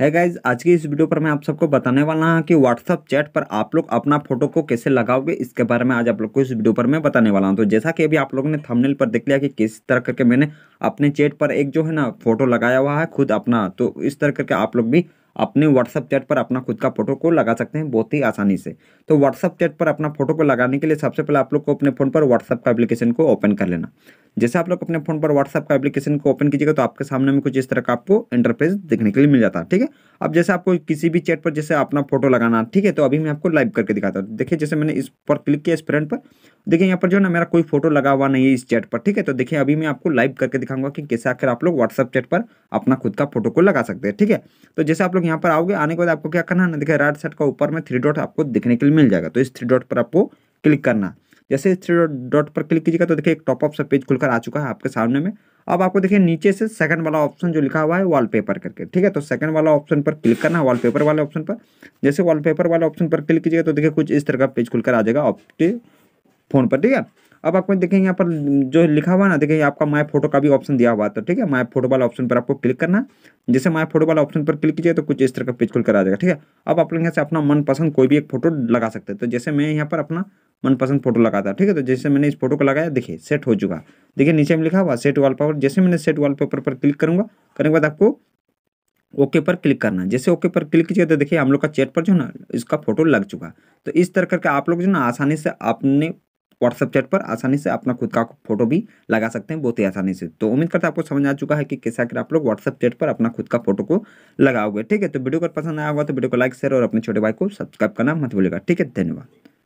है गाइज आज की इस वीडियो पर मैं आप सबको बताने वाला हूँ कि व्हाट्सअप चैट पर आप लोग अपना फोटो को कैसे लगाओगे इसके बारे में आज आप लोग को इस वीडियो पर मैं बताने वाला हूँ तो जैसा कि अभी आप लोगों ने थंबनेल पर देख लिया कि किस तरह करके मैंने अपने चैट पर एक जो है ना फोटो लगाया हुआ है खुद अपना तो इस तरह करके आप लोग भी अपने व्हाट्सअप चैट पर अपना खुद का फोटो को लगा सकते हैं बहुत ही आसानी से तो व्हाट्सअप चैट पर अपना फोटो को लगाने के लिए सबसे पहले आप लोग को अपने फ़ोन पर व्हाट्सअप का एप्लीकेशन को ओपन कर लेना जैसे आप लोग अपने फोन पर व्हाट्सअप का एप्लीकेशन को ओपन कीजिएगा तो आपके सामने में कुछ इस तरह का आपको इंटरफेस देखने के लिए मिल जाता है ठीक है अब जैसे आपको किसी भी चैट पर जैसे अपना फोटो लगाना ठीक है तो अभी मैं आपको लाइव करके दिखाता हूँ देखिए जैसे मैंने इस पर क्लिक किया इस फ्रेंड पर देखिए यहाँ पर जो ना मेरा कोई फोटो लगा हुआ नहीं है इस चैट पर ठीक है तो देखिए अभी मैं आपको लाइव करके दिखाऊंगा कि कैसे आकर आप लोग व्हाट्सअप चैट पर अपना खुद का फोटो को लगा सकते हैं ठीक है तो जैसे आप लोग यहाँ पर आओगे आने के बाद आपको क्या करना है ना देखिए राइट साइड का ऊपर में थ्री डॉट आपको देखने के लिए मिल जाएगा तो इस थ्री डॉट पर आपको क्लिक करना है जैसे थ्री डॉट पर क्लिक कीजिएगा तो देखिए एक टॉपअप सा पेज खुलकर आ चुका है आपके सामने में अब आपको देखिए नीचे से सेकंड वाला ऑप्शन जो लिखा हुआ है वॉलपेपर करके ठीक है तो सेकंड वाला ऑप्शन पर क्लिक करना है वॉलपेपर वाले ऑप्शन पर जैसे वॉलपेपर वाले ऑप्शन पर क्लिक कीजिएगा तो देखिए कुछ इस तरह का पेज खुलकर आ जाएगा आपके फोन पर ठीक है अब आपको देखिए यहाँ पर जो लिखा हुआ ना देखिए आपका माई फोटो का भी ऑप्शन दिया हुआ था तो, ठीक है माई फोटो वाला ऑप्शन पर आपको क्लिक करना जैसे माई फोटो वाला ऑप्शन पर क्लिक कीजिए तो कुछ इस तरह का पेज खुलकर आ जाएगा ठीक है अब आप लोग यहाँ से अपना मनपसंद कोई भी एक फोटो लगा सकते हैं तो जैसे मैं यहाँ पर अपना मनपसंद फोटो लगाता ठीक है तो जैसे मैंने इस फोटो को लगाया देखिए सेट हो चुका देखिए नीचे में लिखा हुआ सेट वॉलपेपर जैसे मैंने सेट वॉलपेपर पर क्लिक करूंगा करने के बाद आपको ओके पर क्लिक करना जैसे ओके पर क्लिक कीजिएगा तो देखिए हम लोग का चैट पर जो ना इसका फोटो लग चुका तो इस तरह करके आप लोग जो ना आसानी से अपने व्हाट्सअप चैट पर आसानी से अपना खुद का फोटो भी लगा सकते हैं बहुत ही आसानी से तो उम्मीद करता है आपको समझ आ चुका है कि कैसे आकर आप लोग व्हाट्सअप चैट पर अपना खुद का फोटो को लगाओगे ठीक है तो वीडियो अगर पसंद आया होगा तो वीडियो को लाइक शेयर और अपने छोटे भाई को सब्सक्राइब करना मत भूलिएगा ठीक है धन्यवाद